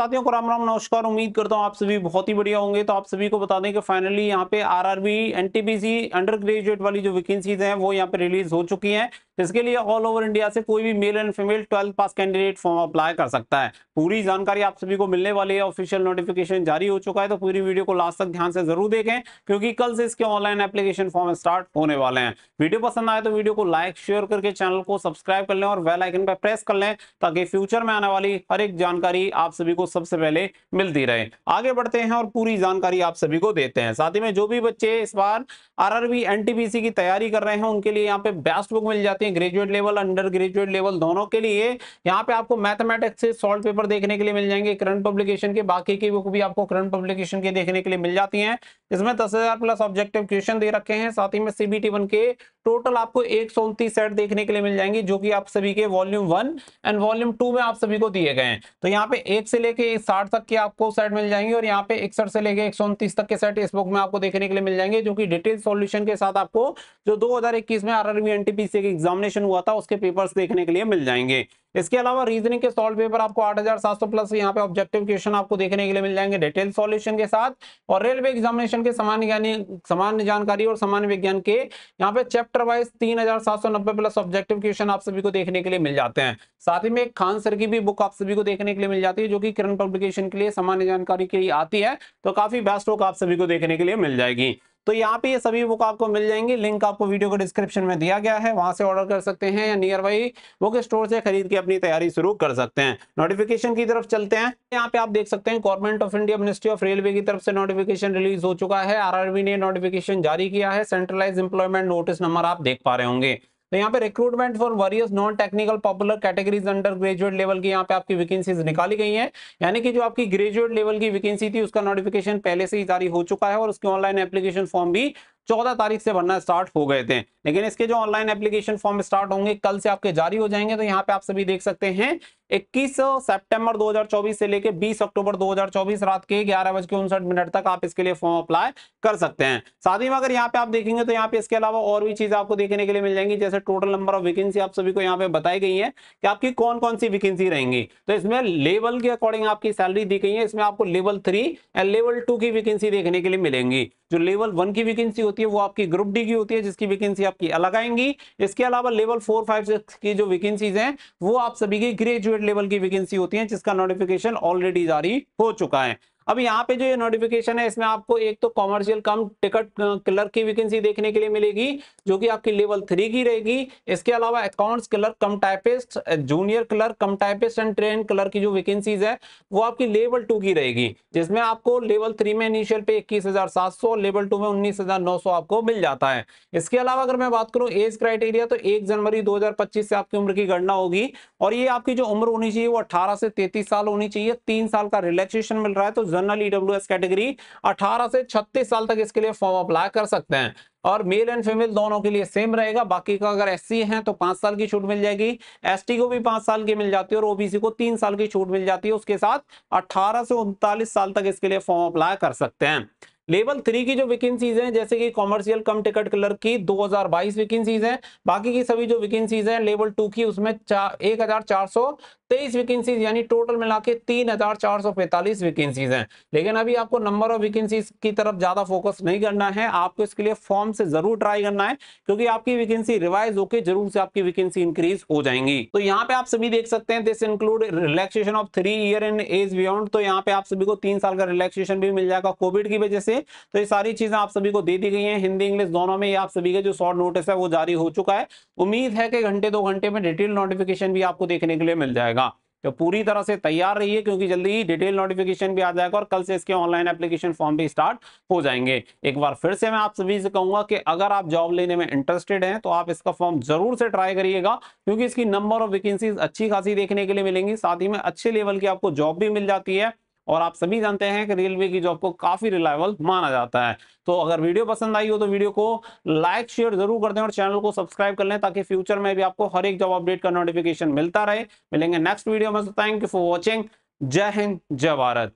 साथियों को राम राम नमस्कार उम्मीद करता हूँ आप सभी बहुत ही बढ़िया होंगे तो आप सभी को बता दें कि फाइनली यहाँ पे आरआरबी एनटीपीसी अंडर ग्रेजुएट वाली जो वैकेंसीज हैं वो यहाँ पे रिलीज हो चुकी हैं इसके लिए ऑल ओवर इंडिया से कोई भी male and female twelfth pass candidate form apply कर सकता है पूरी जानकारी आप सभी को मिलने वाली है ऑफिशियल नोटिफिकेशन जारी हो चुका है तो पूरी वीडियो को लास्ट तक ध्यान से जरूर देखें क्योंकि कल से इसके ऑनलाइन एप्लीकेशन फॉर्म स्टार्ट होने वाले हैं वीडियो पसंद आए तो वीडियो को लाइक शेयर करके चैनल को सब्सक्राइब कर लें और वेलाइकन आइकन पर प्रेस कर लें ताकि फ्यूचर में आने वाली हर एक जानकारी आप सभी को सबसे पहले मिलती रहे आगे बढ़ते हैं और पूरी जानकारी आप सभी को देते हैं साथ ही में जो भी बच्चे इस बार आर आरबी की तैयारी कर रहे हैं उनके लिए यहाँ पे बेस्ट बुक मिल जाती है हैं graduate level undergraduate level दोनों के लिए यहाँ पे आपको मैथमेटिक्स से सॉल्ट पेपर देखने के लिए मिल जाएंगे करंट पब्लिकेशन के बाकी की बुक भी आपको करंट पब्लिकेशन के देखने के लिए मिल जाती है इसमें दस प्लस ऑब्जेक्टिव क्वेश्चन दे रखे हैं साथ ही में सीबीटी वन के टोटल आपको एक सेट देखने के लिए मिल जाएंगे जो कि आप सभी के volume one and volume two में आप सभी को दिए गए हैं तो यहाँ पे एक से लेके साठ तक के आपको सेट मिल जाएंगे और यहाँ पे इकसठ से लेके एक तक के सेट इस बुक में आपको देखने के लिए मिल जाएंगे जो कि डिटेल सॉल्यूशन के साथ आपको जो 2021 में आरआरबी एनटीपीसी के एग्जाम एग्जामिनेशन हुआ था उसके पेपर्स देखने के लिए मिल जाएंगे इसके अलावा रीजनिंग के सॉल्व पेपर आपको 8700 प्लस यहाँ पे ऑब्जेक्टिव क्वेश्चन आपको देखने के लिए मिल जाएंगे डिटेल सॉल्यूशन के साथ और रेलवे एग्जामिनेशन के सामान्य ज्ञानी सामान्य जानकारी और सामान्य विज्ञान के यहाँ पे chapter wise 3790 plus objective question आप सभी को देखने के लिए मिल जाते हैं साथ ही में एक खान सर की भी बुक आप सभी को देखने के लिए मिल जाती है जो की किरण पब्लिकेशन के लिए सामान्य जानकारी के लिए आती है तो काफी बेस्ट बुक आप सभी को देखने के लिए मिल जाएगी तो यहाँ पे ये सभी बुक आपको मिल जाएंगी लिंक आपको वीडियो को डिस्क्रिप्शन में दिया गया है वहां से ऑर्डर कर सकते हैं या नियर बाई बुक स्टोर से खरीद के अपनी तैयारी शुरू कर सकते हैं नोटिफिकेशन की तरफ चलते हैं यहाँ पे आप देख सकते हैं government of India ministry of railway की तरफ से नोटिफिकेशन रिलीज हो चुका है आरआरबी ने नोटिफिकेशन जारी किया है सेंट्रलाइज इंप्लॉयमेंट नोटिस नंबर आप देख पा रहे होंगे तो यहाँ पे recruitment for various non technical popular categories undergraduate level की यहाँ पे आपकी वैकेंसीज निकाली गई हैं यानी कि जो आपकी ग्रेजुएट लेवल की वैकेंसी थी उसका नोटिफिकेशन पहले से ही जारी हो चुका है और उसकी ऑनलाइन एप्लीकेशन फॉर्म भी चौदह तारीख से भरना स्टार्ट हो गए थे लेकिन इसके जो ऑनलाइन एप्लीकेशन फॉर्म स्टार्ट होंगे कल से आपके जारी हो जाएंगे तो यहाँ पे आप सभी देख सकते हैं 21 सितंबर 2024 से लेके 20 अक्टूबर 2024 रात के ग्यारह बज के उनसठ मिनट तक आप इसके लिए फॉर्म अप्लाई कर सकते हैं साथ ही में अगर यहाँ पे आप देखेंगे तो यहाँ पे इसके अलावा और भी चीज आपको देखने के लिए मिल जाएंगी जैसे टोटल नंबर ऑफ वैकेंसी आप सभी को यहाँ पे बताई गई है कि आपकी कौन कौन सी वैकेंसी रहेंगी तो इसमें लेवल के अकॉर्डिंग आपकी सैलरी दी गई है इसमें आपको level three and level two की वैकेंसी देखने के लिए मिलेंगी जो लेवल वन की वैकेंसी होती है वो आपकी ग्रुप डी की होती है जिसकी वैकेंसी आपकी अलग आएंगी इसके अलावा लेवल फोर फाइव सिक्स की जो वैकेंसीज हैं वो आप सभी की ग्रेजुएट लेवल की वैकेंसी होती है जिसका नोटिफिकेशन ऑलरेडी जारी हो चुका है अब यहाँ पे जो ये नोटिफिकेशन है इसमें आपको एक तो कॉमर्शियल कम टिकट क्लर्क की वैकेंसी देखने के लिए मिलेगी जो कि आपकी लेवल थ्री की रहेगी इसके अलावा accounts clerk cum typist junior clerk cum typist and train clerk की जो वैकेंसीज है वो आपकी लेवल टू की रहेगी जिसमें आपको लेवल थ्री में इनिशियल पे इक्कीस लेवल टू में उन्नीस आपको मिल जाता है इसके अलावा अगर मैं बात करूँ एज क्राइटेरिया तो एक जनवरी दो से आपकी उम्र की गणना होगी और ये आपकी जो उम्र होनी चाहिए वो अठारह से तैतीस साल होनी चाहिए तीन साल का रिलैक्सेशन मिल रहा है तो जनरल ईडब्ल्यू कैटेगरी 18 से 36 साल तक इसके लिए फॉर्म अप्लाई कर सकते हैं और मेल एंड फीमेल दोनों के लिए सेम रहेगा बाकी का अगर एससी हैं तो पांच साल की छूट मिल जाएगी एसटी को भी पांच साल की मिल जाती है और ओबीसी को तीन साल की छूट मिल जाती है उसके साथ 18 से उनतालीस साल तक इसके लिए फॉर्म अप्लाई कर सकते हैं लेवल थ्री की जो वैकेंसीज हैं जैसे कि कॉमर्शियल कम टिकट क्लर्क की 2022 वैकेंसीज हैं बाकी की सभी जो वैकेंसीज हैं लेवल टू की उसमें चा, एक तेईस वैकेंसीज यानी टोटल मिला के तीन हजार चार सौ पैंतालीस वैकेंसीज हैं लेकिन अभी आपको नंबर ऑफ वैकेंसीज की तरफ ज्यादा फोकस नहीं करना है आपको इसके लिए फॉर्म से जरूर ट्राई करना है क्योंकि आपकी वैकेंसी रिवाइज होकर जरूर से आपकी वैकेंसी इंक्रीज हो जाएंगी तो यहाँ पे आप सभी देख सकते हैं this include relaxation of three year in age beyond तो यहाँ पे आप सभी को तीन साल का रिलैक्सेशन भी मिल जाएगा कोविड की वजह से तो ये सारी चीजें आप सभी को दे दी गई है हिंदी इंग्लिश दोनों में आप सभी का जो शॉर्ट नोटिस है वो जारी हो चुका है उम्मीद है कि घंटे दो घंटे में डिटेल नोटिफिकेशन भी आपको देखने के लिए मिल जाएगा तो पूरी तरह से तैयार रहिए क्योंकि जल्दी ही डिटेल नोटिफिकेशन भी आ जाएगा और कल से इसके ऑनलाइन एप्लीकेशन फॉर्म भी स्टार्ट हो जाएंगे एक बार फिर से मैं आप सभी से कहूंगा कि अगर आप जॉब लेने में इंटरेस्टेड हैं तो आप इसका फॉर्म जरूर से ट्राई करिएगा क्योंकि इसकी नंबर ऑफ वैकेंसीज अच्छी खासी देखने के लिए मिलेंगी साथ ही में अच्छे लेवल की आपको जॉब भी मिल जाती है और आप सभी जानते हैं कि रेलवे की जॉब को काफी रिलायबल माना जाता है तो अगर वीडियो पसंद आई हो तो वीडियो को लाइक शेयर जरूर कर दें और चैनल को सब्सक्राइब कर लें ताकि फ्यूचर में भी आपको हर एक जॉब अपडेट का नोटिफिकेशन मिलता रहे मिलेंगे नेक्स्ट वीडियो में थैंक यू फॉर वॉचिंग जय हिंद जय भारत